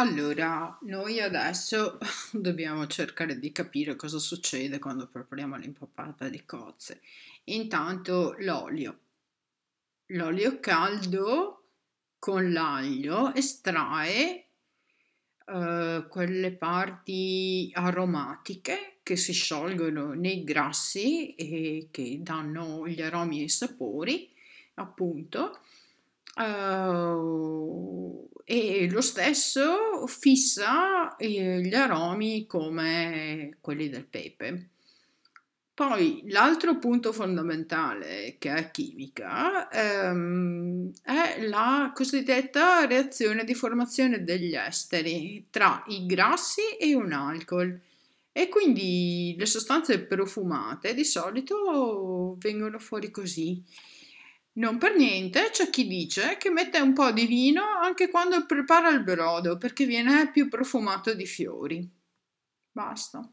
Allora, noi adesso dobbiamo cercare di capire cosa succede quando prepariamo l'impappata di cozze. Intanto l'olio. L'olio caldo con l'aglio estrae eh, quelle parti aromatiche che si sciolgono nei grassi e che danno gli aromi e i sapori, appunto. Eh, e lo stesso fissa eh, gli aromi come quelli del pepe. Poi l'altro punto fondamentale che è chimica ehm, è la cosiddetta reazione di formazione degli esteri tra i grassi e un alcol e quindi le sostanze profumate di solito vengono fuori così. Non per niente c'è chi dice che mette un po' di vino anche quando prepara il brodo perché viene più profumato di fiori. Basta.